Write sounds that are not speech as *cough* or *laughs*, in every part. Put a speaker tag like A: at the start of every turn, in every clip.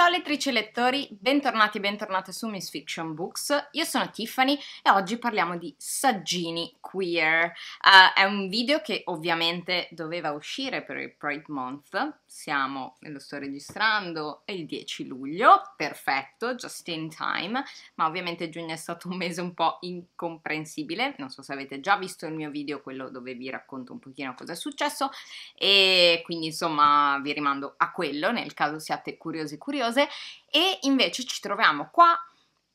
A: Ciao lettrici e lettori, bentornati e bentornate su Miss Fiction Books, io sono Tiffany e oggi parliamo di saggini queer. Uh, è un video che ovviamente doveva uscire per il Pride Month, siamo, lo sto registrando, è il 10 luglio, perfetto, just in time, ma ovviamente giugno è stato un mese un po' incomprensibile, non so se avete già visto il mio video, quello dove vi racconto un pochino cosa è successo e quindi insomma vi rimando a quello nel caso siate curiosi curiosi religiose e invece ci troviamo qua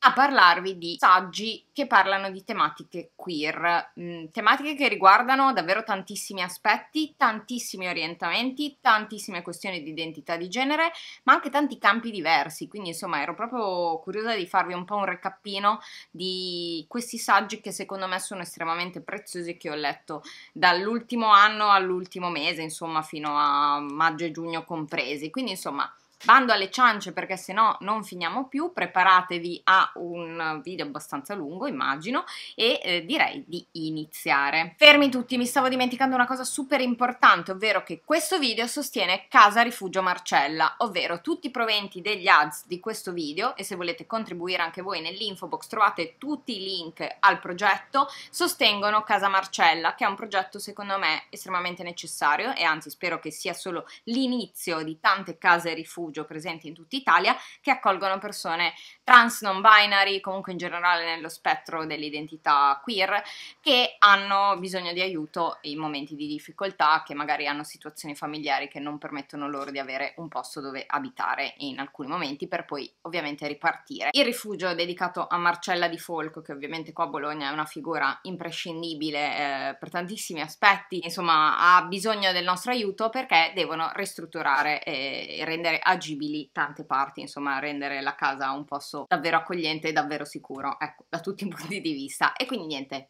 A: a parlarvi di saggi che parlano di tematiche queer, mm, tematiche che riguardano davvero tantissimi aspetti, tantissimi orientamenti, tantissime questioni di identità di genere, ma anche tanti campi diversi. Quindi, insomma, ero proprio curiosa di farvi un po' un recappino di questi saggi che secondo me sono estremamente preziosi che ho letto dall'ultimo anno all'ultimo mese, insomma, fino a maggio e giugno compresi. Quindi, insomma, Bando alle ciance perché se no non finiamo più, preparatevi a un video abbastanza lungo immagino e eh, direi di iniziare. Fermi tutti, mi stavo dimenticando una cosa super importante, ovvero che questo video sostiene Casa Rifugio Marcella, ovvero tutti i proventi degli ads di questo video e se volete contribuire anche voi nell'info box trovate tutti i link al progetto, sostengono Casa Marcella che è un progetto secondo me estremamente necessario e anzi spero che sia solo l'inizio di tante case rifugio rifugio presenti in tutta Italia che accolgono persone trans, non binary, comunque in generale nello spettro dell'identità queer, che hanno bisogno di aiuto in momenti di difficoltà, che magari hanno situazioni familiari che non permettono loro di avere un posto dove abitare in alcuni momenti, per poi ovviamente ripartire. Il rifugio dedicato a Marcella di Folco, che ovviamente qua a Bologna è una figura imprescindibile eh, per tantissimi aspetti, insomma ha bisogno del nostro aiuto perché devono ristrutturare eh, e rendere agibili tante parti, insomma rendere la casa un posto posto davvero accogliente e davvero sicuro, ecco, da tutti i *laughs* punti di vista. E quindi niente,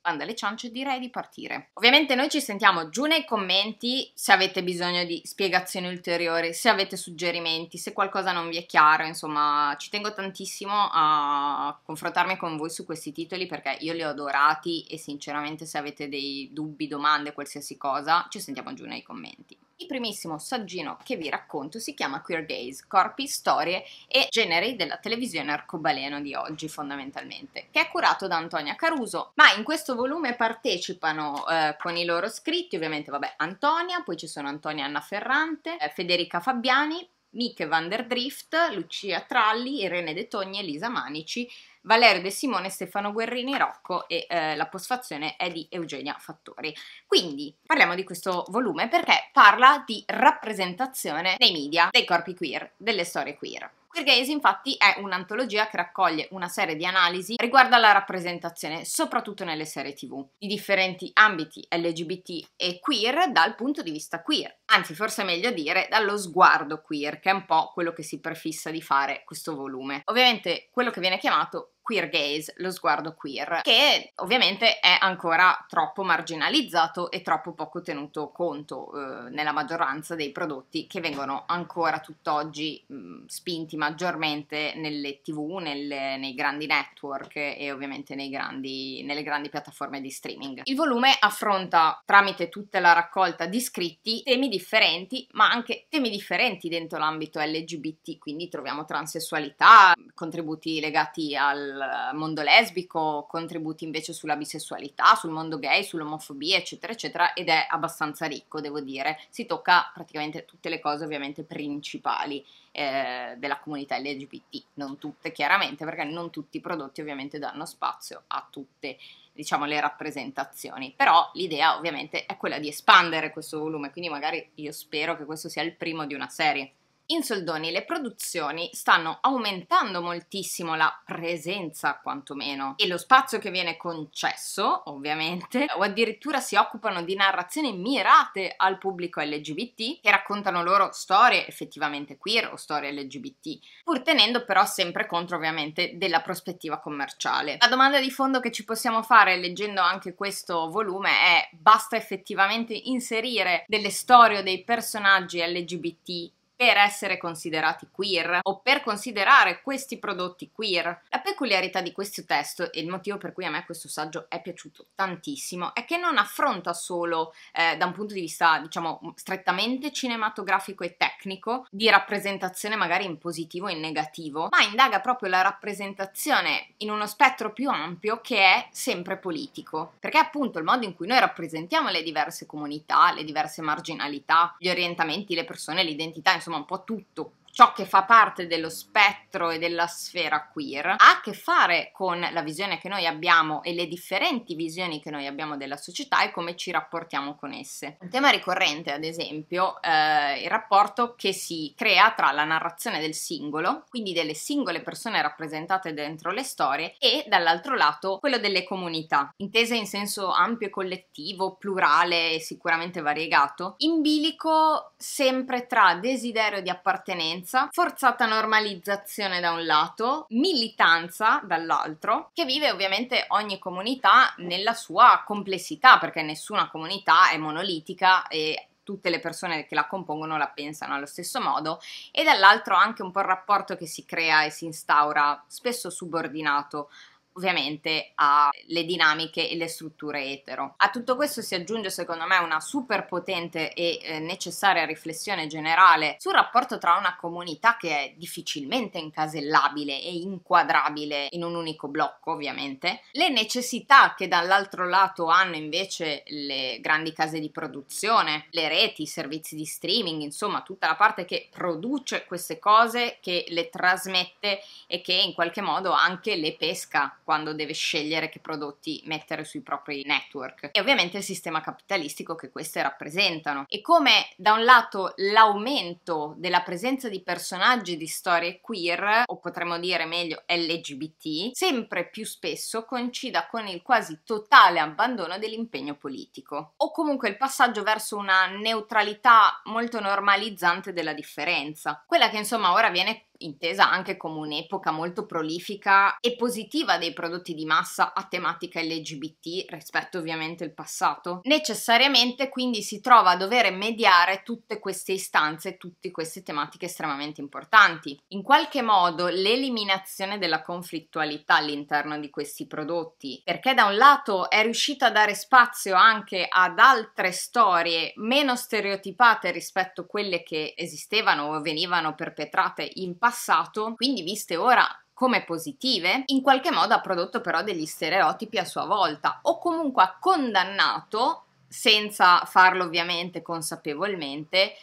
A: banda alle ciance, direi di partire. Ovviamente noi ci sentiamo giù nei commenti se avete bisogno di spiegazioni ulteriori, se avete suggerimenti, se qualcosa non vi è chiaro, insomma ci tengo tantissimo a confrontarmi con voi su questi titoli perché io li ho adorati e sinceramente se avete dei dubbi, domande, qualsiasi cosa, ci sentiamo giù nei commenti. Il primissimo saggino che vi racconto si chiama Queer Gaze, corpi, storie e generi della televisione arcobaleno di oggi fondamentalmente, che è curato da Antonia Caruso, ma in questo volume partecipano eh, con i loro scritti ovviamente, vabbè, Antonia, poi ci sono Antonia Anna Ferrante, eh, Federica Fabiani, Mike van der Drift, Lucia Tralli, Irene De Togni, Elisa Manici, Valerio De Simone, Stefano Guerrini Rocco e eh, la postfazione è di Eugenia Fattori. Quindi parliamo di questo volume perché parla di rappresentazione nei media, dei corpi queer, delle storie queer. Queer Gaze infatti è un'antologia che raccoglie una serie di analisi riguardo alla rappresentazione, soprattutto nelle serie tv, di differenti ambiti LGBT e queer dal punto di vista queer, anzi forse è meglio dire dallo sguardo queer, che è un po' quello che si prefissa di fare questo volume. Ovviamente quello che viene chiamato queer gaze, lo sguardo queer, che ovviamente è ancora troppo marginalizzato e troppo poco tenuto conto eh, nella maggioranza dei prodotti che vengono ancora tutt'oggi mh, mm, spinti maggiormente nelle tv, nelle, nei grandi network e ovviamente grandi, nelle grandi piattaforme di streaming. Il volume affronta tramite tutta la raccolta di scritti temi differenti, ma anche temi differenti dentro l'ambito LGBT, quindi troviamo transessualità, contributi legati al mondo lesbico, contributi invece sulla bisessualità, sul mondo gay, sull'omofobia, eccetera, eccetera, ed è abbastanza ricco, devo dire. Si tocca praticamente tutte le cose ovviamente principali eh, della comunità LGBT, non tutte chiaramente, perché non tutti i prodotti ovviamente danno spazio a tutte diciamo le rappresentazioni, però l'idea ovviamente è quella di espandere questo volume, quindi magari io spero che questo sia il primo di una serie. In soldoni, le produzioni stanno aumentando moltissimo la presenza, quantomeno, e lo spazio che viene concesso, ovviamente, o addirittura si occupano di narrazioni mirate al pubblico LGBT che raccontano loro storie effettivamente queer o storie LGBT, pur tenendo però sempre contro, ovviamente, della prospettiva commerciale. La domanda di fondo che ci possiamo fare leggendo anche questo volume è: basta effettivamente inserire delle storie o dei personaggi LGBT? per essere considerati queer o per considerare questi prodotti queer. La peculiarità di questo testo e il motivo per cui a me questo saggio è piaciuto tantissimo è che non affronta solo eh, da un punto di vista diciamo strettamente cinematografico e tecnico di rappresentazione magari in positivo e in negativo, ma indaga proprio la rappresentazione in uno spettro più ampio che è sempre politico, perché appunto il modo in cui noi rappresentiamo le diverse comunità, le diverse marginalità, gli orientamenti, le persone, l'identità, insomma un po' tutto ciò che fa parte dello spettro e della sfera queer ha a che fare con la visione che noi abbiamo e le differenti visioni che noi abbiamo della società e come ci rapportiamo con esse. Un tema ricorrente, ad esempio, eh, il rapporto che si crea tra la narrazione del singolo, quindi delle singole persone rappresentate dentro le storie, e dall'altro lato quello delle comunità, intese in senso ampio e collettivo, plurale e sicuramente variegato, in bilico sempre tra desiderio di appartenenza violenza, forzata normalizzazione da un lato, militanza dall'altro, che vive ovviamente ogni comunità nella sua complessità, perché nessuna comunità è monolitica e tutte le persone che la compongono la pensano allo stesso modo e dall'altro anche un po' il rapporto che si crea e si instaura spesso subordinato ovviamente alle dinamiche e le strutture etero. A tutto questo si aggiunge secondo me una super potente e eh, necessaria riflessione generale sul rapporto tra una comunità che è difficilmente incasellabile e inquadrabile in un unico blocco ovviamente, le necessità che dall'altro lato hanno invece le grandi case di produzione, le reti, i servizi di streaming, insomma tutta la parte che produce queste cose, che le trasmette e che in qualche modo anche le pesca quando deve scegliere che prodotti mettere sui propri network e ovviamente il sistema capitalistico che queste rappresentano e come da un lato l'aumento della presenza di personaggi di storie queer o potremmo dire meglio LGBT sempre più spesso coincida con il quasi totale abbandono dell'impegno politico o comunque il passaggio verso una neutralità molto normalizzante della differenza quella che insomma ora viene intesa anche come un'epoca molto prolifica e positiva dei prodotti di massa a tematica LGBT rispetto ovviamente al passato, necessariamente quindi si trova a dover mediare tutte queste istanze, tutte queste tematiche estremamente importanti. In qualche modo l'eliminazione della conflittualità all'interno di questi prodotti, perché da un lato è riuscita a dare spazio anche ad altre storie meno stereotipate rispetto a quelle che esistevano o venivano perpetrate in passato, passato, quindi viste ora come positive, in qualche modo ha prodotto però degli stereotipi a sua volta o comunque ha condannato, senza farlo ovviamente consapevolmente,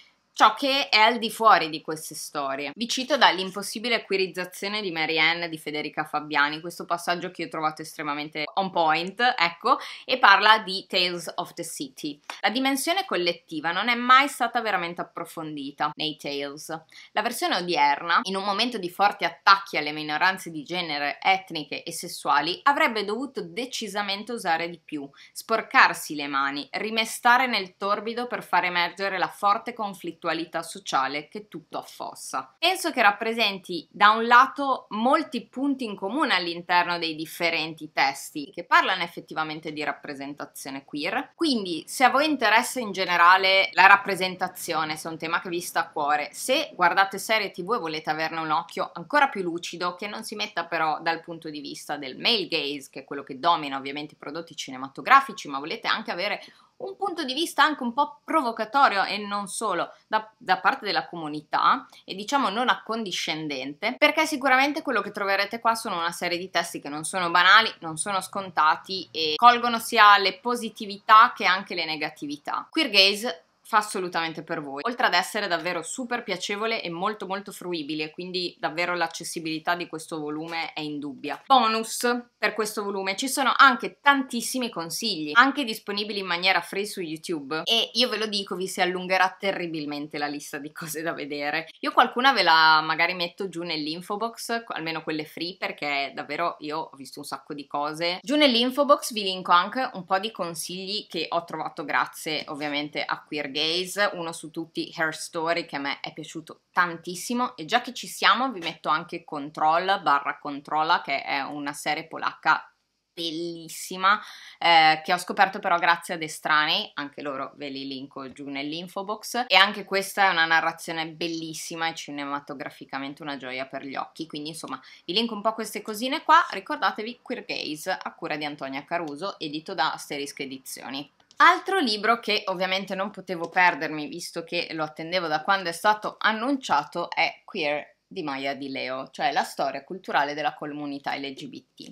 A: ciò che è al di fuori di queste storie. Vi cito dall'impossibile queerizzazione di Mary Ann di Federica Fabiani, questo passaggio che io ho trovato estremamente on point, ecco, e parla di Tales of the City. La dimensione collettiva non è mai stata veramente approfondita nei Tales. La versione odierna, in un momento di forti attacchi alle minoranze di genere, etniche e sessuali, avrebbe dovuto decisamente usare di più, sporcarsi le mani, rimestare nel torbido per far emergere la forte conflittualità dualità sociale che tutto affossa. Penso che rappresenti da un lato molti punti in comune all'interno dei differenti testi che parlano effettivamente di rappresentazione queer, quindi se a voi interessa in generale la rappresentazione, se è un tema che vi sta a cuore, se guardate serie tv e volete averne un occhio ancora più lucido che non si metta però dal punto di vista del male gaze, che è quello che domina ovviamente i prodotti cinematografici, ma volete anche avere un punto di vista anche un po' provocatorio e non solo da, da, parte della comunità e diciamo non accondiscendente perché sicuramente quello che troverete qua sono una serie di testi che non sono banali, non sono scontati e colgono sia le positività che anche le negatività. Queer Gaze fa assolutamente per voi. Oltre ad essere davvero super piacevole e molto molto fruibile, quindi davvero l'accessibilità di questo volume è indubbia. Bonus per questo volume, ci sono anche tantissimi consigli, anche disponibili in maniera free su YouTube e io ve lo dico vi si allungherà terribilmente la lista di cose da vedere. Io qualcuna ve la magari metto giù nell'info box, almeno quelle free perché davvero io ho visto un sacco di cose. Giù nell'info box vi linko anche un po' di consigli che ho trovato grazie ovviamente a Queer Game Days, uno su tutti Hair Story che a me è piaciuto tantissimo e già che ci siamo vi metto anche Control barra Controlla che è una serie polacca bellissima eh, che ho scoperto però grazie ad estranei, anche loro ve li linko giù nell'info box e anche questa è una narrazione bellissima e cinematograficamente una gioia per gli occhi, quindi insomma vi linko un po' queste cosine qua, ricordatevi Queer Gaze a cura di Antonia Caruso, edito da Asterisk Edizioni. Altro libro che ovviamente non potevo perdermi, visto che lo attendevo da quando è stato annunciato, è Queer di Maya di Leo, cioè la storia culturale della comunità LGBT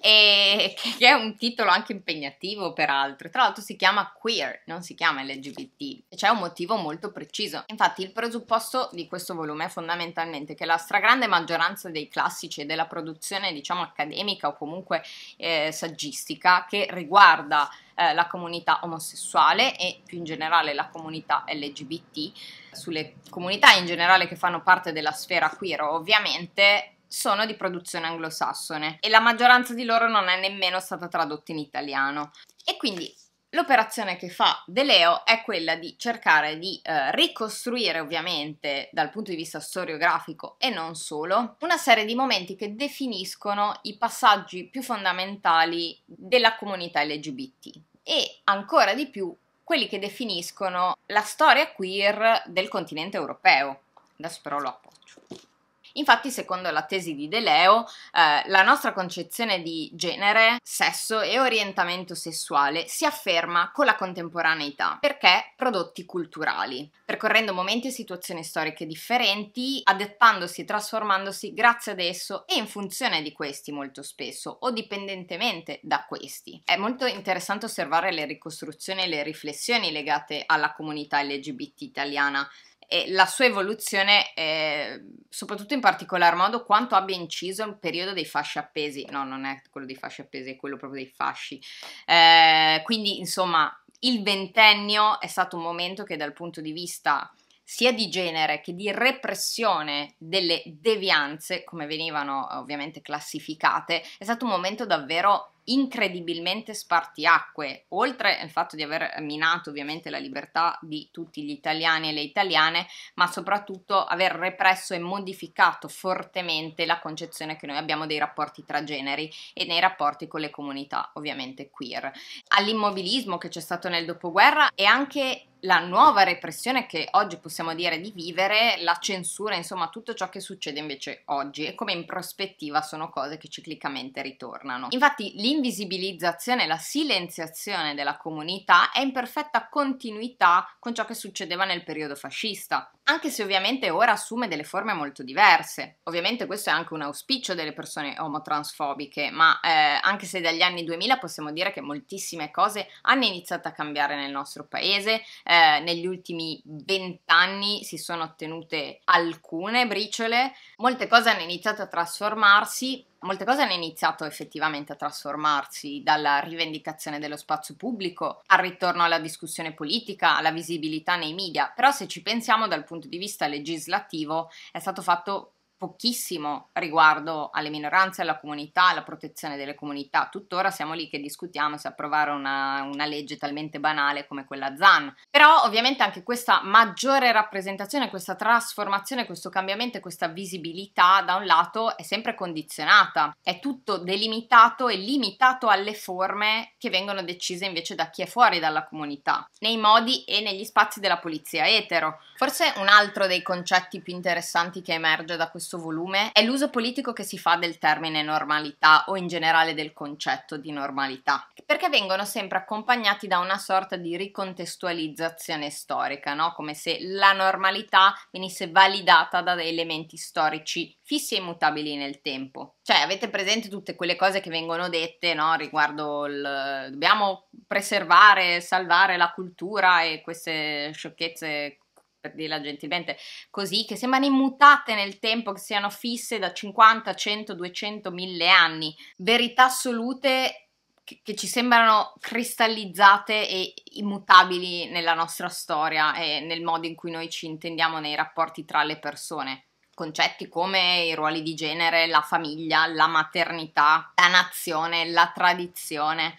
A: e *laughs* che è un titolo anche impegnativo peraltro, tra l'altro si chiama queer, non si chiama LGBT, e c'è un motivo molto preciso. Infatti il presupposto di questo volume è fondamentalmente che la stragrande maggioranza dei classici e della produzione diciamo accademica o comunque eh, saggistica che riguarda eh, la comunità omosessuale e più in generale la comunità LGBT, sulle comunità in generale che fanno parte della sfera queer ovviamente sono di produzione anglosassone e la maggioranza di loro non è nemmeno stata tradotta in italiano. E quindi l'operazione che fa De Leo è quella di cercare di eh, ricostruire, ovviamente dal punto di vista storiografico e non solo, una serie di momenti che definiscono i passaggi più fondamentali della comunità LGBT e ancora di più quelli che definiscono la storia queer del continente europeo. Adesso però lo appoggio. Infatti, secondo la tesi di De Leo, eh, la nostra concezione di genere, sesso e orientamento sessuale si afferma con la contemporaneità, perché prodotti culturali, percorrendo momenti e situazioni storiche differenti, adattandosi e trasformandosi grazie ad esso e in funzione di questi molto spesso o dipendentemente da questi. È molto interessante osservare le ricostruzioni e le riflessioni legate alla comunità LGBT italiana e la sua evoluzione, eh, soprattutto in particolar modo, quanto abbia inciso il periodo dei fasci appesi. No, non è quello dei fasci appesi, è quello proprio dei fasci. Eh, quindi, insomma, il ventennio è stato un momento che dal punto di vista sia di genere che di repressione delle devianze, come venivano ovviamente classificate, è stato un momento davvero incredibilmente spartiacque, oltre al fatto di aver minato ovviamente la libertà di tutti gli italiani e le italiane, ma soprattutto aver represso e modificato fortemente la concezione che noi abbiamo dei rapporti tra generi e nei rapporti con le comunità ovviamente queer. All'immobilismo che c'è stato nel dopoguerra e anche la nuova repressione che oggi possiamo dire di vivere, la censura, insomma tutto ciò che succede invece oggi e come in prospettiva sono cose che ciclicamente ritornano. Infatti l'in l'invisibilizzazione, la silenziazione della comunità è in perfetta continuità con ciò che succedeva nel periodo fascista, anche se ovviamente ora assume delle forme molto diverse. Ovviamente questo è anche un auspicio delle persone omotransfobiche, ma eh, anche se dagli anni 2000 possiamo dire che moltissime cose hanno iniziato a cambiare nel nostro paese, eh, negli ultimi vent'anni si sono ottenute alcune briciole, molte cose hanno iniziato a trasformarsi, molte cose hanno iniziato effettivamente a trasformarsi, dalla rivendicazione dello spazio pubblico al ritorno alla discussione politica, alla visibilità nei media, però se ci pensiamo dal punto di vista legislativo è stato fatto pochissimo riguardo alle minoranze, alla comunità, alla protezione delle comunità. Tuttora siamo lì che discutiamo se approvare una, una, legge talmente banale come quella ZAN. Però ovviamente anche questa maggiore rappresentazione, questa trasformazione, questo cambiamento, questa visibilità da un lato è sempre condizionata, è tutto delimitato e limitato alle forme che vengono decise invece da chi è fuori dalla comunità, nei modi e negli spazi della polizia etero. Forse un altro dei concetti più interessanti che emerge da questo stesso volume è l'uso politico che si fa del termine normalità o in generale del concetto di normalità, perché vengono sempre accompagnati da una sorta di ricontestualizzazione storica, no? come se la normalità venisse validata da elementi storici fissi e immutabili nel tempo. Cioè, avete presente tutte quelle cose che vengono dette no? riguardo il dobbiamo preservare, salvare la cultura e queste sciocchezze per dirla gentilmente, così, che sembrano immutate nel tempo, che siano fisse da 50, 100, 200, 1000 anni, verità assolute che, che ci sembrano cristallizzate e immutabili nella nostra storia e nel modo in cui noi ci intendiamo nei rapporti tra le persone concetti come i ruoli di genere, la famiglia, la maternità, la nazione, la tradizione.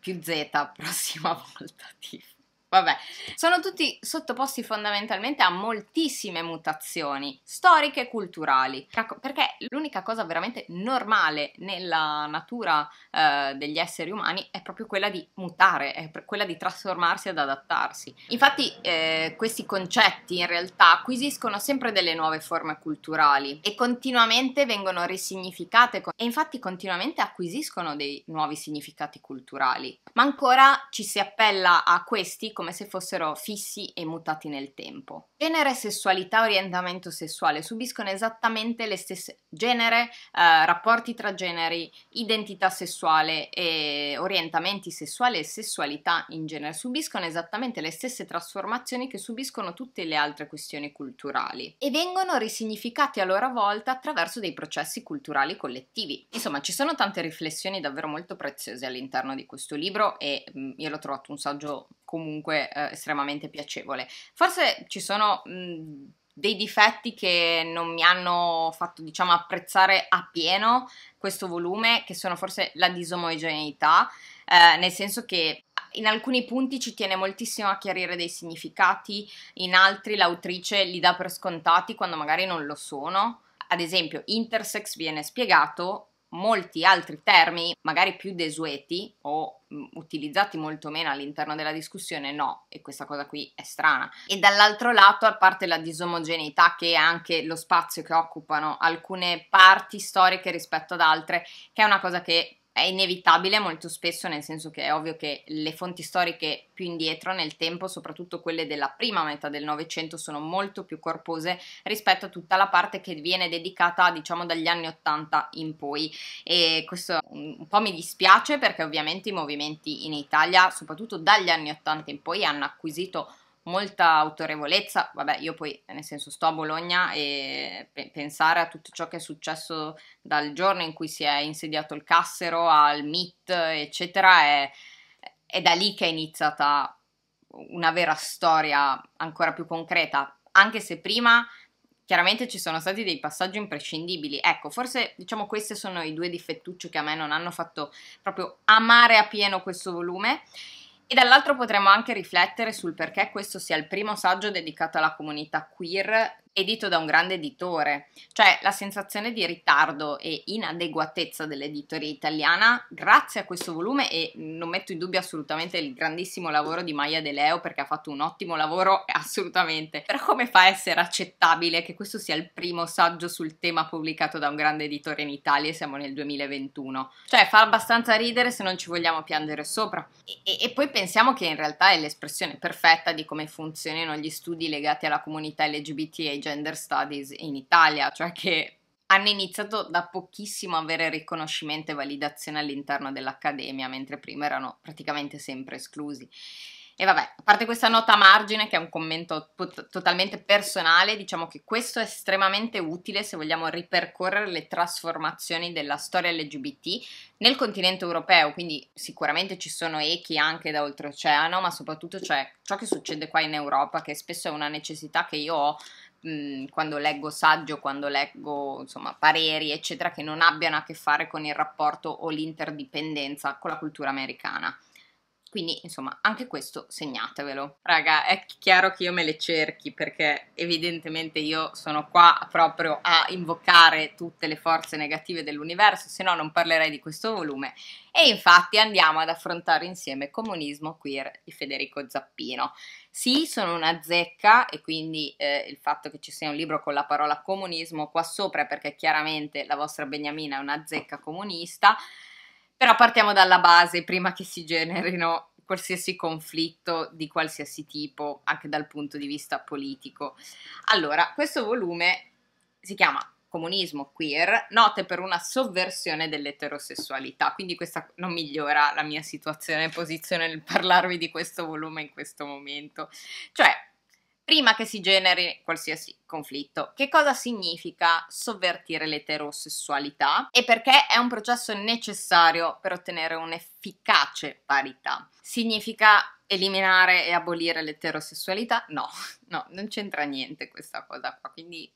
A: Più Z, *laughs* prossima volta, Tiff. Vabbè, sono tutti sottoposti fondamentalmente a moltissime mutazioni storiche e culturali, perché l'unica cosa veramente normale nella natura eh, degli esseri umani è proprio quella di mutare, è quella di trasformarsi ad adattarsi. Infatti eh, questi concetti in realtà acquisiscono sempre delle nuove forme culturali e continuamente vengono risignificate e infatti continuamente acquisiscono dei nuovi significati culturali, ma ancora ci si appella a questi come se fossero fissi e mutati nel tempo. Genere, sessualità, orientamento sessuale subiscono esattamente le stesse genere, eh, rapporti tra generi, identità sessuale e orientamenti sessuali e sessualità in genere subiscono esattamente le stesse trasformazioni che subiscono tutte le altre questioni culturali e vengono risignificati a loro volta attraverso dei processi culturali collettivi. Insomma, ci sono tante riflessioni davvero molto preziose all'interno di questo libro e mm, io l'ho trovato un saggio comunque eh, estremamente piacevole. Forse ci sono mh, dei difetti che non mi hanno fatto, diciamo, apprezzare appieno questo volume, che sono forse la disomogeneità, eh, nel senso che in alcuni punti ci tiene moltissimo a chiarire dei significati, in altri l'autrice li dà per scontati quando magari non lo sono. Ad esempio, intersex viene spiegato molti altri termini, magari più desueti o mm, utilizzati molto meno all'interno della discussione, no, e questa cosa qui è strana. E dall'altro lato, a parte la disomogeneità che è anche lo spazio che occupano alcune parti storiche rispetto ad altre, che è una cosa che è inevitabile molto spesso, nel senso che è ovvio che le fonti storiche più indietro nel tempo, soprattutto quelle della prima metà del Novecento, sono molto più corpose rispetto a tutta la parte che viene dedicata, diciamo, dagli anni Ottanta in poi. E questo un po' mi dispiace perché ovviamente i movimenti in Italia, soprattutto dagli anni Ottanta in poi, hanno acquisito molta autorevolezza. Vabbè, io poi, nel senso, sto a Bologna e pe- pensare a tutto ciò che è successo dal giorno in cui si è insediato il Cassero al MIT, eccetera, è, è da lì che è iniziata una vera storia ancora più concreta, anche se prima chiaramente ci sono stati dei passaggi imprescindibili. Ecco, forse diciamo questi sono i due difettucci che a me non hanno fatto proprio amare a pieno questo volume. E dall'altro potremmo anche riflettere sul perché questo sia il primo saggio dedicato alla comunità queer edito da un grande editore, cioè la sensazione di ritardo e inadeguatezza dell'editoria italiana grazie a questo volume e non metto in dubbio assolutamente il grandissimo lavoro di Maya De Leo perché ha fatto un ottimo lavoro *laughs* assolutamente, però come fa a essere accettabile che questo sia il primo saggio sul tema pubblicato da un grande editore in Italia e siamo nel 2021? Cioè fa abbastanza ridere se non ci vogliamo piangere sopra e, e, e poi pensiamo che in realtà è l'espressione perfetta di come funzionino gli studi legati alla comunità LGBT e gender studies in Italia, cioè che hanno iniziato da pochissimo a avere riconoscimento e validazione all'interno dell'accademia, mentre prima erano praticamente sempre esclusi. E vabbè, a parte questa nota a margine, che è un commento pot- totalmente personale, diciamo che questo è estremamente utile se vogliamo ripercorrere le trasformazioni della storia LGBT nel continente europeo. Quindi sicuramente ci sono echi anche da oltreoceano, ma soprattutto c'è ciò che succede qua in Europa, che spesso è una necessità che io ho quando leggo saggio, quando leggo insomma, pareri, eccetera, che non abbiano a che fare con il rapporto o l'interdipendenza con la cultura americana. Quindi, insomma, anche questo segnatevelo. Raga, è chiaro che io me le cerchi perché evidentemente io sono qua proprio a invocare tutte le forze negative dell'universo, se no non parlerei di questo volume. E infatti andiamo ad affrontare insieme Comunismo Queer di Federico Zappino. Sì, sono una zecca e quindi eh, il fatto che ci sia un libro con la parola comunismo qua sopra perché chiaramente la vostra Beniamina è una zecca comunista. Però partiamo dalla base prima che si generino qualsiasi conflitto di qualsiasi tipo, anche dal punto di vista politico. Allora, questo volume si chiama comunismo queer, note per una sovversione dell'eterosessualità, quindi questa non migliora la mia situazione e posizione nel parlarvi di questo volume in questo momento. Cioè, prima che si generi qualsiasi conflitto. Che cosa significa sovvertire l'eterosessualità e perché è un processo necessario per ottenere un'efficace parità? Significa eliminare e abolire l'eterosessualità? No, *laughs* no, non c'entra niente questa cosa qua, quindi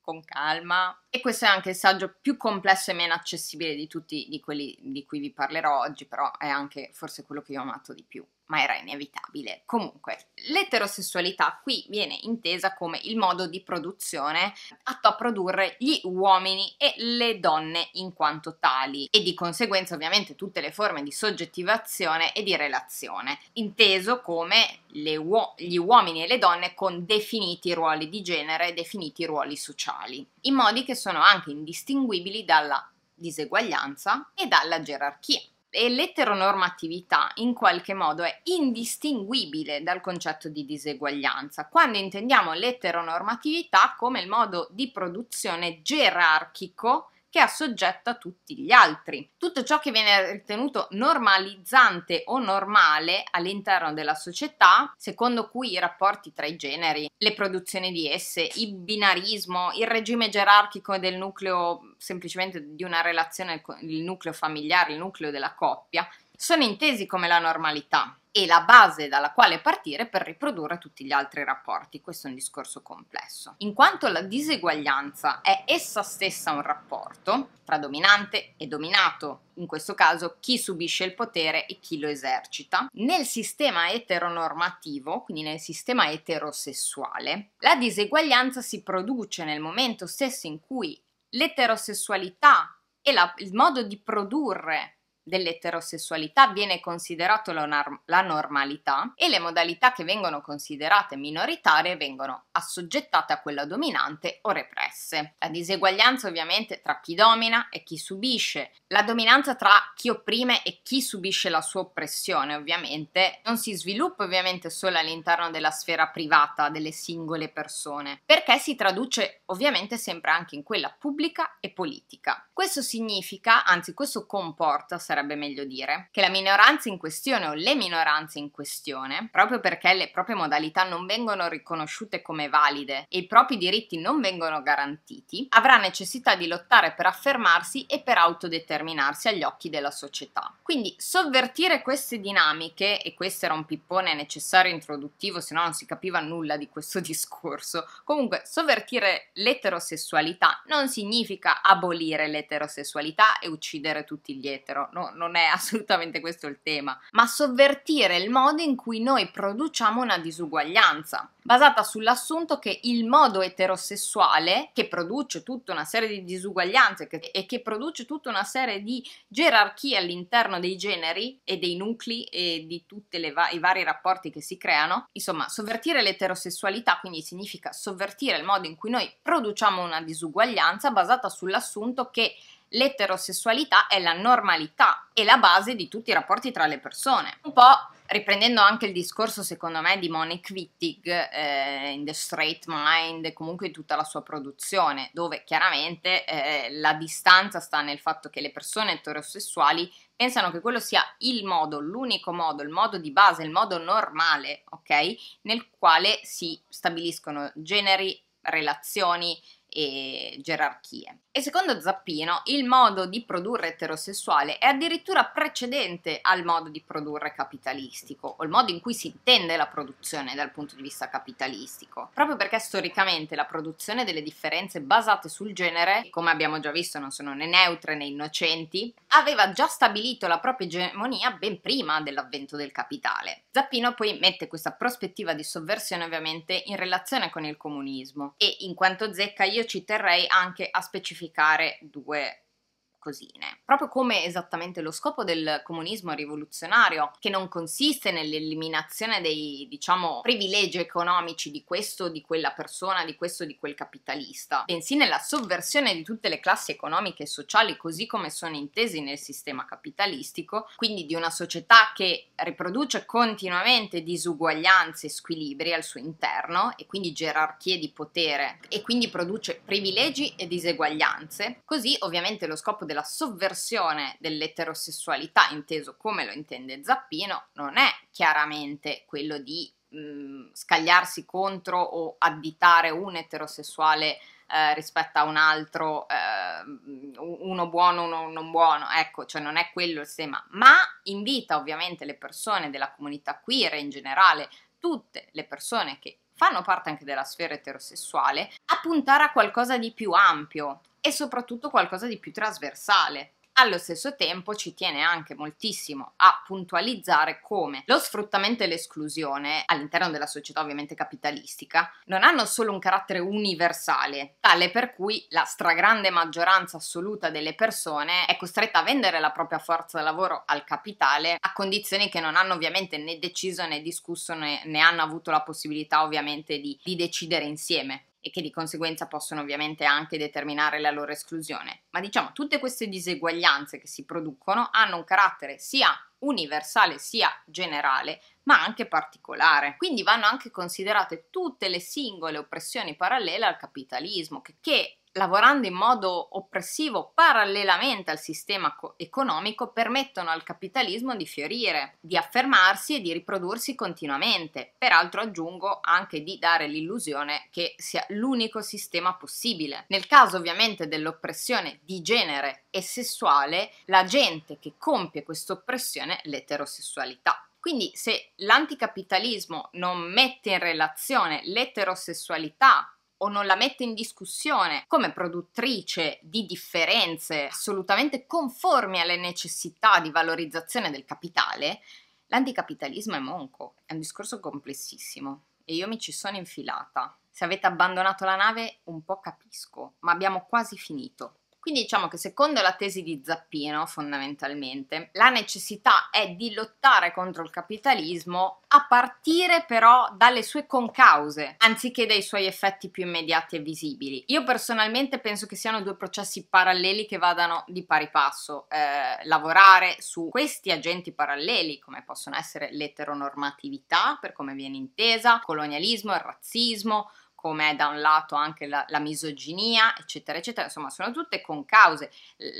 A: con calma. E questo è anche il saggio più complesso e meno accessibile di tutti di quelli di cui vi parlerò oggi, però è anche forse quello che io ho amato di più ma era inevitabile. Comunque, l'eterosessualità qui viene intesa come il modo di produzione atto a produrre gli uomini e le donne in quanto tali e di conseguenza ovviamente tutte le forme di soggettivazione e di relazione, inteso come uo- gli uomini e le donne con definiti ruoli di genere, definiti ruoli sociali, in modi che sono anche indistinguibili dalla diseguaglianza e dalla gerarchia e l'eteronormatività in qualche modo è indistinguibile dal concetto di diseguaglianza, quando intendiamo l'eteronormatività come il modo di produzione gerarchico che assoggetta tutti gli altri. Tutto ciò che viene ritenuto normalizzante o normale all'interno della società, secondo cui i rapporti tra i generi, le produzioni di esse, il binarismo, il regime gerarchico del nucleo, semplicemente di una relazione, il nucleo familiare, il nucleo della coppia, sono intesi come la normalità e la base dalla quale partire per riprodurre tutti gli altri rapporti. Questo è un discorso complesso. In quanto la diseguaglianza è essa stessa un rapporto tra dominante e dominato, in questo caso chi subisce il potere e chi lo esercita, nel sistema eteronormativo, quindi nel sistema eterosessuale, la diseguaglianza si produce nel momento stesso in cui l'eterosessualità e la, il modo di produrre dell'eterosessualità viene considerato la, normalità e le modalità che vengono considerate minoritarie vengono assoggettate a quella dominante o represse. La diseguaglianza ovviamente tra chi domina e chi subisce, la dominanza tra chi opprime e chi subisce la sua oppressione ovviamente non si sviluppa ovviamente solo all'interno della sfera privata delle singole persone, perché si traduce ovviamente sempre anche in quella pubblica e politica. Questo significa, anzi questo comporta, sarebbe sarebbe meglio dire, che la minoranza in questione o le minoranze in questione, proprio perché le proprie modalità non vengono riconosciute come valide e i propri diritti non vengono garantiti, avrà necessità di lottare per affermarsi e per autodeterminarsi agli occhi della società. Quindi sovvertire queste dinamiche, e questo era un pippone necessario introduttivo, se no non si capiva nulla di questo *laughs* discorso, comunque sovvertire l'eterosessualità non significa abolire l'eterosessualità e uccidere tutti gli etero, no, non è *laughs* assolutamente questo il tema, ma sovvertire il modo in cui noi produciamo una disuguaglianza, basata sull'assunto che il modo eterosessuale, che produce tutta una serie di disuguaglianze che, e che produce tutta una serie di gerarchie all'interno dei generi e dei nuclei e di tutti va- i vari rapporti che si creano, insomma, sovvertire l'eterosessualità quindi significa sovvertire il modo in cui noi produciamo una disuguaglianza basata sull'assunto che l'eterosessualità è la normalità, e la base di tutti i rapporti tra le persone. Un po' riprendendo anche il discorso, secondo me, di Monique Wittig eh, in The Straight Mind comunque in tutta la sua produzione, dove chiaramente eh, la distanza sta nel fatto che le persone eterosessuali pensano che quello sia il modo, l'unico modo, il modo di base, il modo normale, ok? Nel quale si stabiliscono generi, relazioni e gerarchie. E secondo Zappino, il modo di produrre eterosessuale è addirittura precedente al modo di produrre capitalistico, o il modo in cui si intende la produzione dal punto di vista capitalistico. Proprio perché storicamente la produzione delle differenze basate sul genere, che come abbiamo già visto non sono né neutre né innocenti, aveva già stabilito la propria egemonia ben prima dell'avvento del capitale. Zappino poi mette questa prospettiva di sovversione ovviamente in relazione con il comunismo e in quanto zecca io ci terrei anche a specificare identificare due cosine. Proprio come esattamente lo scopo del comunismo rivoluzionario, che non consiste nell'eliminazione dei, diciamo, privilegi economici di questo o di quella persona, di questo o di quel capitalista, bensì nella sovversione di tutte le classi economiche e sociali così come sono intesi nel sistema capitalistico, quindi di una società che riproduce continuamente disuguaglianze e squilibri al suo interno e quindi gerarchie di potere e quindi produce privilegi e diseguaglianze. Così ovviamente lo scopo della sovversione dell'eterosessualità, inteso come lo intende Zappino, non è chiaramente quello di mh, mm, scagliarsi contro o additare un eterosessuale eh, rispetto a un altro, eh, mm, uno buono, uno non buono, ecco, cioè non è quello il tema, ma invita ovviamente le persone della comunità queer in generale, tutte le persone che fanno parte anche della sfera eterosessuale, a puntare a qualcosa di più ampio, e soprattutto qualcosa di più trasversale. Allo stesso tempo ci tiene anche moltissimo a puntualizzare come lo sfruttamento e l'esclusione all'interno della società ovviamente capitalistica non hanno solo un carattere universale, tale per cui la stragrande maggioranza assoluta delle persone è costretta a vendere la propria forza lavoro al capitale a condizioni che non hanno ovviamente né deciso né discusso né, né hanno avuto la possibilità ovviamente di, di decidere insieme e che di conseguenza possono ovviamente anche determinare la loro esclusione. Ma diciamo, tutte queste diseguaglianze che si producono hanno un carattere sia universale sia generale, ma anche particolare. Quindi vanno anche considerate tutte le singole oppressioni parallele al capitalismo, che, che lavorando in modo oppressivo parallelamente al sistema economico, permettono al capitalismo di fiorire, di affermarsi e di riprodursi continuamente. Peraltro aggiungo anche di dare l'illusione che sia l'unico sistema possibile. Nel caso ovviamente dell'oppressione di genere e sessuale, la gente che compie questa oppressione è l'eterosessualità. Quindi se l'anticapitalismo non mette in relazione l'eterosessualità o non la mette in discussione come produttrice di differenze assolutamente conformi alle necessità di valorizzazione del capitale, l'anticapitalismo è monco, è un discorso complessissimo e io mi ci sono infilata. Se avete abbandonato la nave un po' capisco, ma abbiamo quasi finito. Quindi diciamo che secondo la tesi di Zappino, fondamentalmente, la necessità è di lottare contro il capitalismo a partire però dalle sue concause, anziché dai suoi effetti più immediati e visibili. Io personalmente penso che siano due processi paralleli che vadano di pari passo. Eh, lavorare su questi agenti paralleli, come possono essere l'eteronormatività, per come viene intesa, colonialismo, il razzismo, come è da un lato anche la, la, misoginia, eccetera, eccetera, insomma sono tutte concause,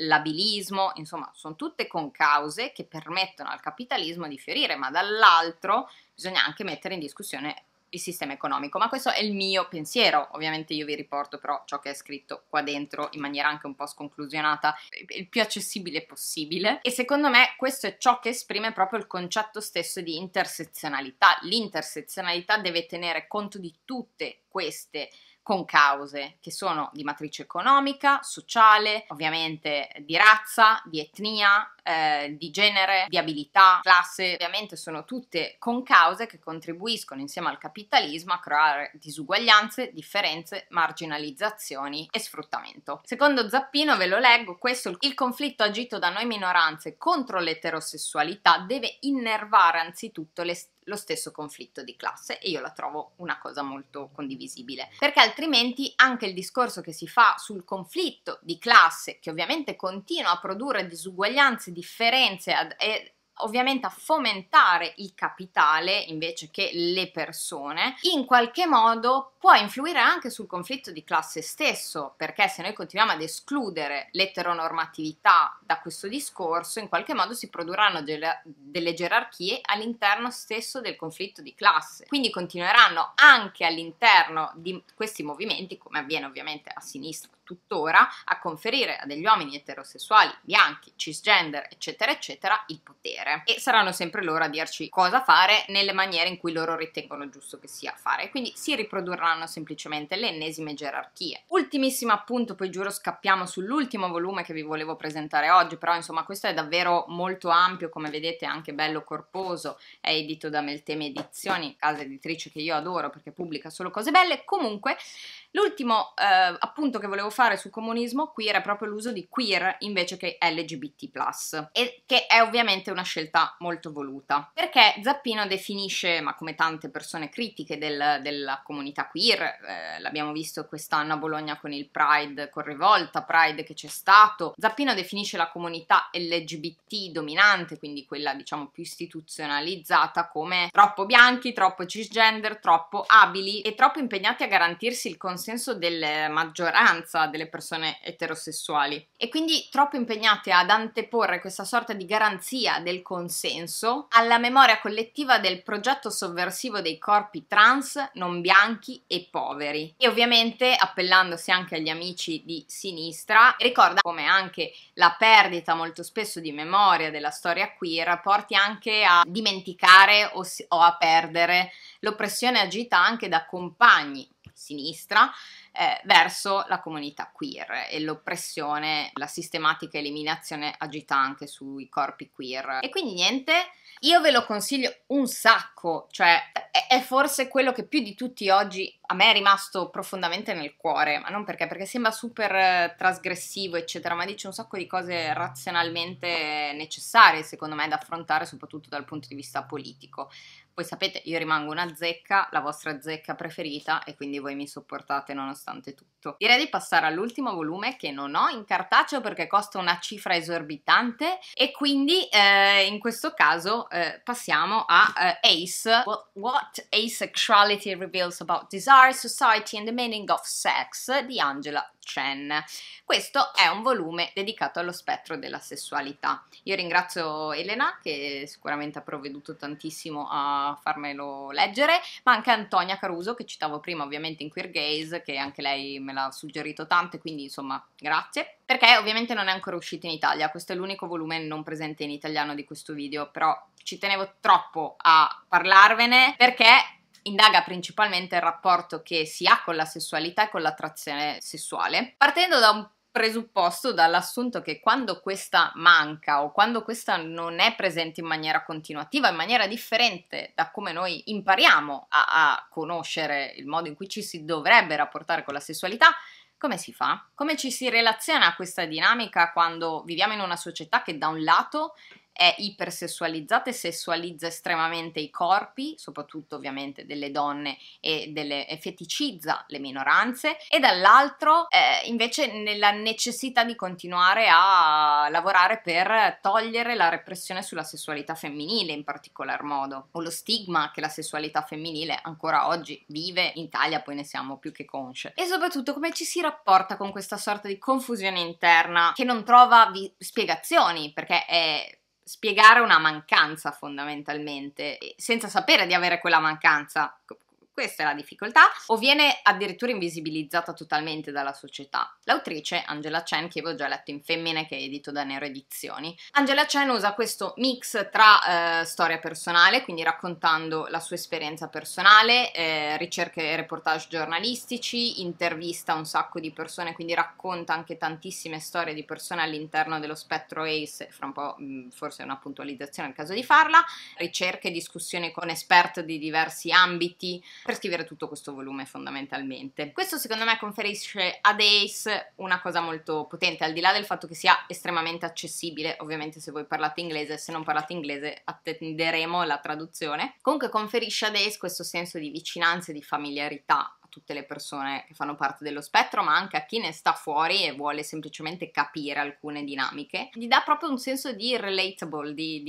A: l'abilismo, insomma sono tutte concause che permettono al capitalismo di fiorire, ma dall'altro bisogna anche mettere in discussione il sistema economico, ma questo è il mio pensiero, ovviamente io vi riporto però ciò che è scritto qua dentro in maniera anche un po' sconclusionata, il più accessibile possibile e secondo me questo è ciò che esprime proprio il concetto stesso di intersezionalità, l'intersezionalità deve tenere conto di tutte queste con cause che sono di matrice economica, sociale, ovviamente di razza, di etnia, eh, di genere, di abilità, classe, ovviamente sono tutte con cause che contribuiscono insieme al capitalismo a creare disuguaglianze, differenze, marginalizzazioni e sfruttamento. Secondo Zappino, ve lo leggo, questo il conflitto agito da noi minoranze contro l'eterosessualità deve innervare anzitutto le lo stesso conflitto di classe e io la trovo una cosa molto condivisibile, perché altrimenti anche il discorso che si fa sul conflitto di classe, che ovviamente continua a produrre disuguaglianze, differenze e ovviamente a fomentare il capitale invece che le persone, in qualche modo può influire anche sul conflitto di classe stesso, perché se noi continuiamo ad escludere l'eteronormatività da questo discorso, in qualche modo si produrranno delle, delle gerarchie all'interno stesso del conflitto di classe. Quindi continueranno anche all'interno di questi movimenti, come avviene ovviamente a sinistra tuttora a conferire a degli uomini eterosessuali, bianchi, cisgender, eccetera, eccetera, il potere. E saranno sempre loro a dirci cosa fare nelle maniere in cui loro ritengono giusto che sia fare. Quindi si riprodurranno semplicemente le ennesime gerarchie. Ultimissimo appunto, poi giuro scappiamo sull'ultimo volume che vi volevo presentare oggi, però insomma questo è davvero molto ampio, come vedete anche bello corposo, è edito da Meltemi Edizioni, casa editrice che io adoro perché pubblica solo cose belle. Comunque L'ultimo eh, appunto che volevo fare sul comunismo queer è proprio l'uso di queer invece che LGBT+, e che è ovviamente una scelta molto voluta, perché Zappino definisce, ma come tante persone critiche del, della comunità queer, eh, l'abbiamo visto quest'anno a Bologna con il Pride, con Rivolta, Pride che c'è stato, Zappino definisce la comunità LGBT dominante, quindi quella diciamo più istituzionalizzata, come troppo bianchi, troppo cisgender, troppo abili e troppo impegnati a garantirsi il consenso consenso della maggioranza delle persone eterosessuali e quindi troppo impegnate ad anteporre questa sorta di garanzia del consenso alla memoria collettiva del progetto sovversivo dei corpi trans, non bianchi e poveri. E ovviamente appellandosi anche agli amici di sinistra, ricorda come anche la perdita molto spesso di memoria della storia queer porti anche a dimenticare o, si- o a perdere l'oppressione agita anche da compagni sinistra eh, verso la comunità queer e l'oppressione, la sistematica eliminazione agita anche sui corpi queer. E quindi niente, io ve lo consiglio un sacco, cioè è, è forse quello che più di tutti oggi a me è rimasto profondamente nel cuore, ma non perché, perché sembra super eh, trasgressivo, eccetera, ma dice un sacco di cose razionalmente necessarie, secondo me, da affrontare, soprattutto dal punto di vista politico. Voi sapete, io rimango una zecca, la vostra zecca preferita, e quindi voi mi sopportate nonostante tutto. Direi di passare all'ultimo volume che non ho in cartaceo perché costa una cifra esorbitante, e quindi eh, in questo caso eh, passiamo a eh, Ace, what, what Asexuality Reveals About Desire Art Society and the Meaning of Sex di Angela Chen. Questo è un volume dedicato allo spettro della sessualità. Io ringrazio Elena che sicuramente ha provveduto tantissimo a farmelo leggere, ma anche Antonia Caruso che citavo prima ovviamente in Queer Gaze che anche lei me l'ha suggerito tante, quindi insomma grazie. Perché ovviamente non è ancora uscito in Italia, questo è l'unico volume non presente in italiano di questo video, però ci tenevo troppo a parlarvene perché indaga principalmente il rapporto che si ha con la sessualità e con l'attrazione sessuale, partendo da un presupposto dall'assunto che quando questa manca o quando questa non è presente in maniera continuativa, in maniera differente da come noi impariamo a, a conoscere il modo in cui ci si dovrebbe rapportare con la sessualità, come si fa? Come ci si relaziona a questa dinamica quando viviamo in una società che da un lato è ipersessualizzata e sessualizza estremamente i corpi, soprattutto ovviamente delle donne e, delle, e feticizza le minoranze, e dall'altro eh, invece nella necessità di continuare a lavorare per togliere la repressione sulla sessualità femminile in particolar modo, o lo stigma che la sessualità femminile ancora oggi vive in Italia, poi ne siamo più che consce. E soprattutto come ci si rapporta con questa sorta di confusione interna che non trova vi- spiegazioni, perché è spiegare una mancanza fondamentalmente, senza sapere di avere quella mancanza, questa è la difficoltà, o viene addirittura invisibilizzata totalmente dalla società. L'autrice, Angela Chen, che avevo già letto in Femmine, che è edito da Nero Edizioni, Angela Chen usa questo mix tra eh, storia personale, quindi raccontando la sua esperienza personale, eh, ricerche e reportage giornalistici, intervista un sacco di persone, quindi racconta anche tantissime storie di persone all'interno dello spettro ACE, fra un po' mh, mm, forse è una puntualizzazione al caso di farla, ricerche, e discussioni con esperti di diversi ambiti, per scrivere tutto questo volume fondamentalmente. Questo secondo me conferisce ad Ace una cosa molto potente, al di là del fatto che sia estremamente accessibile, ovviamente se voi parlate inglese, se non parlate inglese attenderemo la traduzione. Comunque conferisce ad Ace questo senso di vicinanza e di familiarità tutte le persone che fanno parte dello spettro, ma anche a chi ne sta fuori e vuole semplicemente capire alcune dinamiche. Gli dà proprio un senso di relatable, di,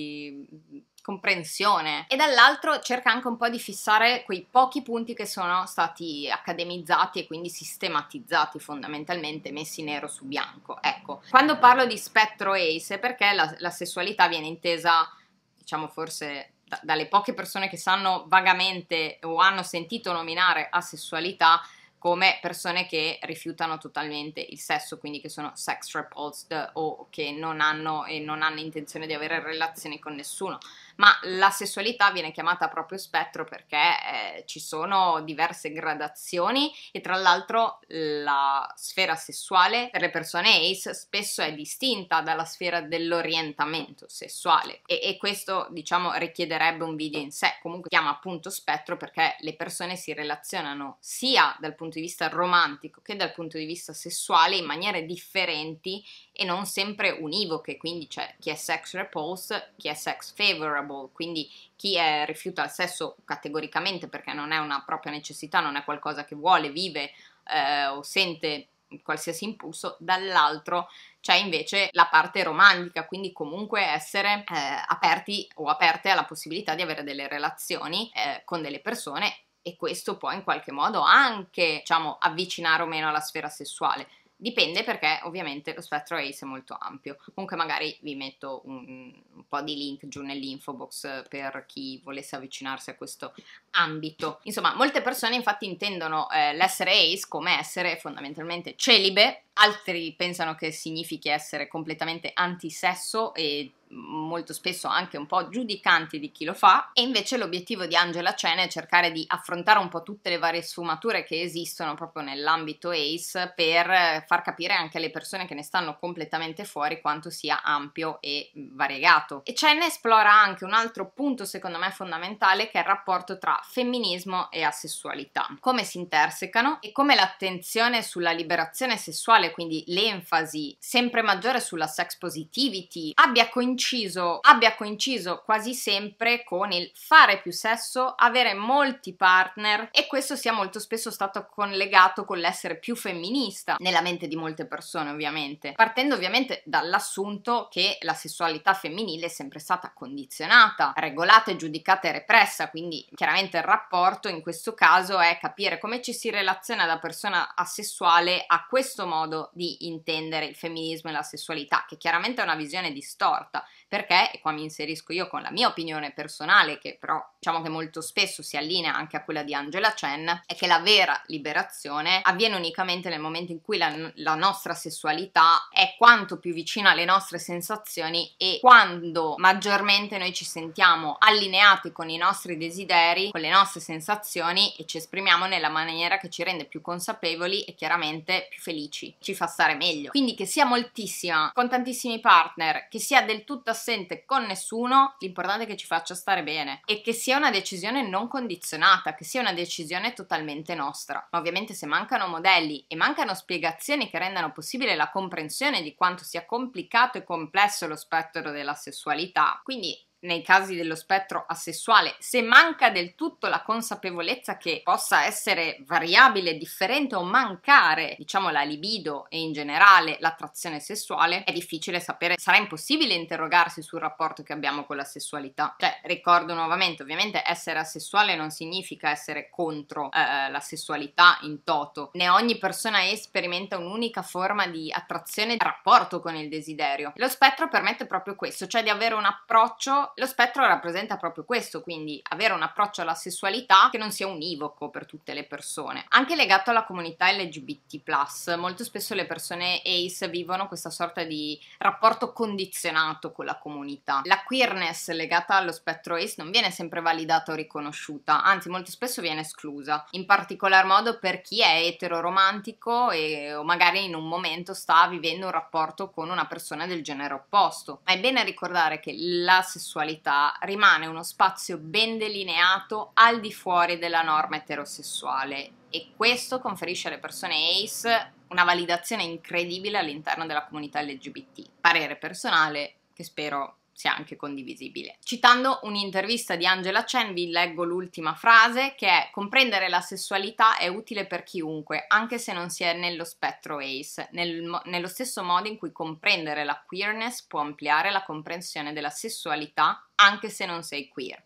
A: di comprensione e dall'altro cerca anche un po' di fissare quei pochi punti che sono stati accademizzati e quindi sistematizzati fondamentalmente messi nero su bianco ecco quando parlo di spettro ace è perché la, la sessualità viene intesa diciamo forse da, dalle poche persone che sanno vagamente o hanno sentito nominare asessualità come persone che rifiutano totalmente il sesso, quindi che sono sex repulsed o che non hanno e non hanno intenzione di avere relazioni con nessuno ma la sessualità viene chiamata proprio spettro perché eh, ci sono diverse gradazioni e tra l'altro la sfera sessuale per le persone ACE spesso è distinta dalla sfera dell'orientamento sessuale e, e questo diciamo richiederebbe un video in sé, comunque chiama appunto spettro perché le persone si relazionano sia dal punto di vista romantico che dal punto di vista sessuale in maniere differenti e non sempre univoche, quindi c'è chi è sex repulsed, chi è sex favorable desirable, quindi chi è, rifiuta il sesso categoricamente perché non è una propria necessità, non è qualcosa che vuole, vive eh, o sente qualsiasi impulso, dall'altro c'è invece la parte romantica, quindi comunque essere eh, aperti o aperte alla possibilità di avere delle relazioni eh, con delle persone e questo può in qualche modo anche diciamo, avvicinare o meno alla sfera sessuale. Dipende perché ovviamente lo spettro ACE è molto ampio. Comunque magari vi metto un, un, po' di link giù nell'info box per chi volesse avvicinarsi a questo ambito. Insomma, molte persone infatti intendono eh, l'essere ACE come essere fondamentalmente celibe altri pensano che significhi essere completamente antisesso e mm, molto spesso anche un po' giudicanti di chi lo fa e invece l'obiettivo di Angela Chen è cercare di affrontare un po' tutte le varie sfumature che esistono proprio nell'ambito ACE per far capire anche alle persone che ne stanno completamente fuori quanto sia ampio e variegato. E Chen esplora anche un altro punto secondo me fondamentale che è il rapporto tra femminismo e asessualità, come si intersecano e come l'attenzione sulla liberazione sessuale particolare, quindi l'enfasi sempre maggiore sulla sex positivity, abbia coinciso, abbia coinciso quasi sempre con il fare più sesso, avere molti partner e questo sia molto spesso stato collegato con l'essere più femminista nella mente di molte persone ovviamente, partendo ovviamente dall'assunto che la sessualità femminile è sempre stata condizionata, regolata e giudicata e repressa, quindi chiaramente il rapporto in questo caso è capire come ci si relaziona da persona asessuale a questo modo di intendere il femminismo e la sessualità, che chiaramente è una visione distorta, perché, e qua mi inserisco io con la mia opinione personale, che però diciamo che molto spesso si allinea anche a quella di Angela Chen, è che la vera liberazione avviene unicamente nel momento in cui la, la nostra sessualità è quanto più vicina alle nostre sensazioni e quando maggiormente noi ci sentiamo allineati con i nostri desideri, con le nostre sensazioni e ci esprimiamo nella maniera che ci rende più consapevoli e chiaramente più felici, ci fa stare meglio. Quindi che sia moltissima, con tantissimi partner, che sia del tutto assente con nessuno, l'importante è che ci faccia stare bene e che sia una decisione non condizionata, che sia una decisione totalmente nostra. Ma ovviamente se mancano modelli e mancano spiegazioni che rendano possibile la comprensione di quanto sia complicato e complesso lo spettro della sessualità, quindi nei casi dello spettro asessuale, se manca del tutto la consapevolezza che possa essere variabile, differente o mancare, diciamo, la libido e in generale l'attrazione sessuale, è difficile sapere, sarà impossibile interrogarsi sul rapporto che abbiamo con la sessualità. Cioè, ricordo nuovamente, ovviamente essere asessuale non significa essere contro eh, la sessualità in toto, né ogni persona sperimenta un'unica forma di attrazione e rapporto con il desiderio. Lo spettro permette proprio questo, cioè di avere un approccio lo spettro rappresenta proprio questo, quindi avere un approccio alla sessualità che non sia univoco per tutte le persone. Anche legato alla comunità LGBT+, molto spesso le persone ace vivono questa sorta di rapporto condizionato con la comunità. La queerness legata allo spettro ace non viene sempre validata o riconosciuta, anzi molto spesso viene esclusa, in particolar modo per chi è eteroromantico e o magari in un momento sta vivendo un rapporto con una persona del genere opposto. Ma è bene ricordare che la sessualità l'omosessualità rimane uno spazio ben delineato al di fuori della norma eterosessuale e questo conferisce alle persone ACE una validazione incredibile all'interno della comunità LGBT. Parere personale che spero sia anche condivisibile. Citando un'intervista di Angela Chen vi leggo l'ultima frase che è comprendere la sessualità è utile per chiunque, anche se non si è nello spettro ACE, nel, nello stesso modo in cui comprendere la queerness può ampliare la comprensione della sessualità anche se non sei queer.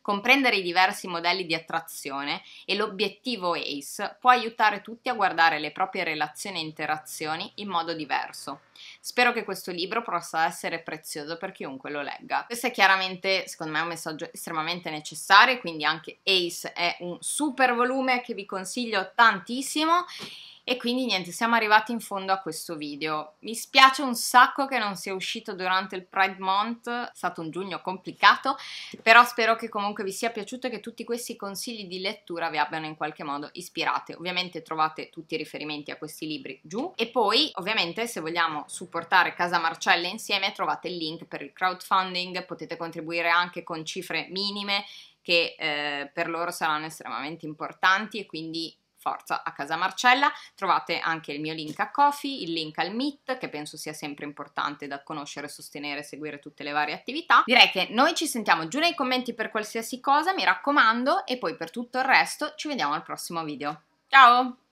A: Comprendere i diversi modelli di attrazione e l'obiettivo ACE può aiutare tutti a guardare le proprie relazioni e interazioni in modo diverso. Spero che questo libro possa essere prezioso per chiunque lo legga. Questo è chiaramente, secondo me, un messaggio estremamente necessario, quindi anche Ace è un super volume che vi consiglio tantissimo. E quindi niente, siamo arrivati in fondo a questo video. Mi spiace un sacco che non sia uscito durante il Pride Month, è stato un giugno complicato, però spero che comunque vi sia piaciuto e che tutti questi consigli di lettura vi abbiano in qualche modo ispirate. Ovviamente trovate tutti i riferimenti a questi libri giù e poi ovviamente se vogliamo supportare Casa Marcella insieme trovate il link per il crowdfunding, potete contribuire anche con cifre minime che eh, per loro saranno estremamente importanti e quindi forza a Casa Marcella. Trovate anche il mio link a Kofi, il link al Meet, che penso sia sempre importante da conoscere, sostenere, e seguire tutte le varie attività. Direi che noi ci sentiamo giù nei commenti per qualsiasi cosa, mi raccomando, e poi per tutto il resto ci vediamo al prossimo video. Ciao!